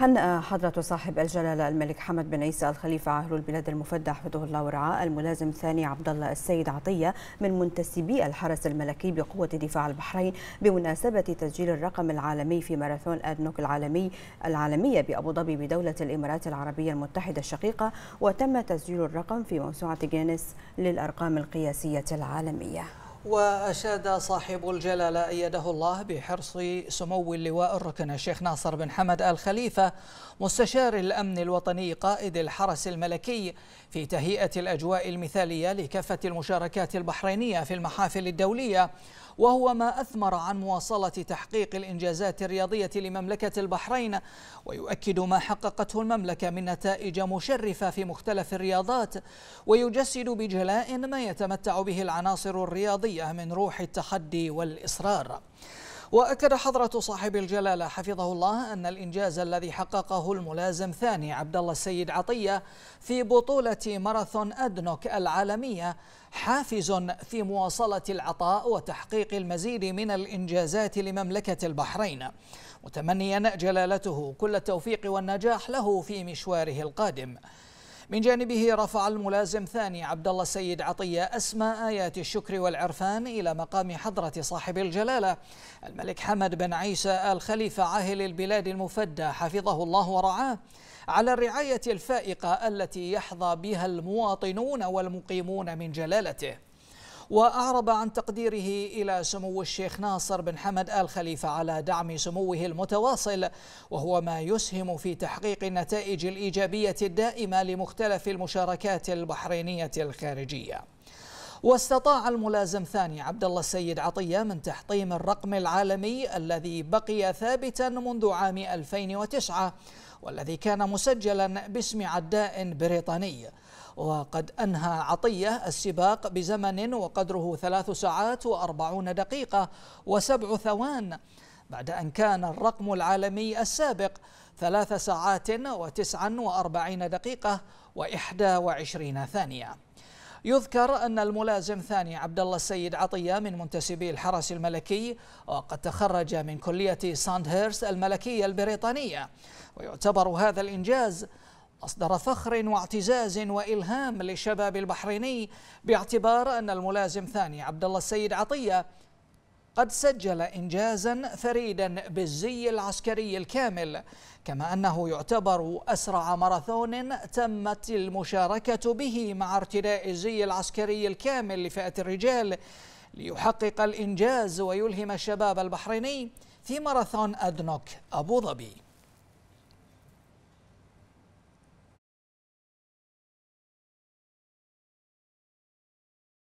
هنأ حضرة صاحب الجلالة الملك حمد بن عيسى الخليفة عاهل البلاد المفدى حفظه الله ورعاه الملازم ثاني عبد الله السيد عطية من منتسبي الحرس الملكي بقوة دفاع البحرين بمناسبة تسجيل الرقم العالمي في ماراثون أدنوك العالمي العالمية بأبو ظبي بدولة الإمارات العربية المتحدة الشقيقة وتم تسجيل الرقم في موسوعة جينيس للأرقام القياسية العالمية. وأشاد صاحب الجلالة أيده الله بحرص سمو اللواء الركن الشيخ ناصر بن حمد آل خليفة مستشار الأمن الوطني قائد الحرس الملكي في تهيئة الأجواء المثالية لكافة المشاركات البحرينية في المحافل الدولية وهو ما أثمر عن مواصلة تحقيق الإنجازات الرياضية لمملكة البحرين ويؤكد ما حققته المملكة من نتائج مشرفة في مختلف الرياضات ويجسد بجلاء ما يتمتع به العناصر الرياضية خالية من روح التحدي والإصرار وأكد حضرة صاحب الجلالة حفظه الله أن الإنجاز الذي حققه الملازم ثاني عبد الله السيد عطية في بطولة ماراثون أدنوك العالمية حافز في مواصلة العطاء وتحقيق المزيد من الإنجازات لمملكة البحرين متمنيا جلالته كل التوفيق والنجاح له في مشواره القادم من جانبه رفع الملازم ثاني عبد الله السيد عطية اسماء آيات الشكر والعرفان إلى مقام حضرة صاحب الجلالة الملك حمد بن عيسى آل خليفة عاهل البلاد المفدى حفظه الله ورعاه على الرعاية الفائقة التي يحظى بها المواطنون والمقيمون من جلالته وأعرب عن تقديره إلى سمو الشيخ ناصر بن حمد آل خليفة على دعم سموه المتواصل وهو ما يسهم في تحقيق النتائج الإيجابية الدائمة لمختلف المشاركات البحرينية الخارجية واستطاع الملازم ثاني عبد الله السيد عطية من تحطيم الرقم العالمي الذي بقي ثابتا منذ عام 2009 والذي كان مسجلا باسم عداء بريطاني وقد أنهى عطية السباق بزمن وقدره ثلاث ساعات وأربعون دقيقة وسبع ثوان بعد أن كان الرقم العالمي السابق ثلاث ساعات وتسع وأربعين دقيقة وإحدى وعشرين ثانية يذكر أن الملازم ثاني عبد الله السيد عطية من منتسبي الحرس الملكي وقد تخرج من كلية ساند هيرس الملكية البريطانية ويعتبر هذا الإنجاز مصدر فخر واعتزاز والهام للشباب البحريني باعتبار ان الملازم ثاني عبد الله السيد عطيه قد سجل انجازا فريدا بالزي العسكري الكامل كما انه يعتبر اسرع ماراثون تمت المشاركه به مع ارتداء الزي العسكري الكامل لفئه الرجال ليحقق الانجاز ويلهم الشباب البحريني في ماراثون ادنوك ابو ظبي